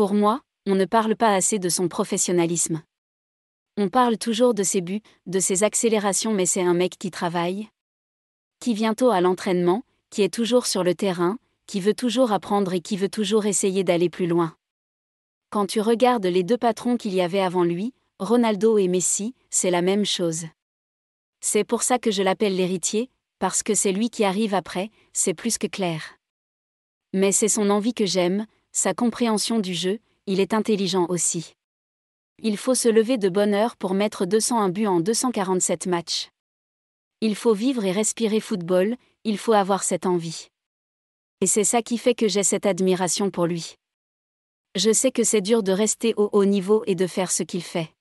Pour moi, on ne parle pas assez de son professionnalisme. On parle toujours de ses buts, de ses accélérations, mais c'est un mec qui travaille, qui vient tôt à l'entraînement, qui est toujours sur le terrain, qui veut toujours apprendre et qui veut toujours essayer d'aller plus loin. Quand tu regardes les deux patrons qu'il y avait avant lui, Ronaldo et Messi, c'est la même chose. C'est pour ça que je l'appelle l'héritier, parce que c'est lui qui arrive après, c'est plus que clair. Mais c'est son envie que j'aime, sa compréhension du jeu, il est intelligent aussi. Il faut se lever de bonne heure pour mettre 201 buts en 247 matchs. Il faut vivre et respirer football, il faut avoir cette envie. Et c'est ça qui fait que j'ai cette admiration pour lui. Je sais que c'est dur de rester au haut niveau et de faire ce qu'il fait.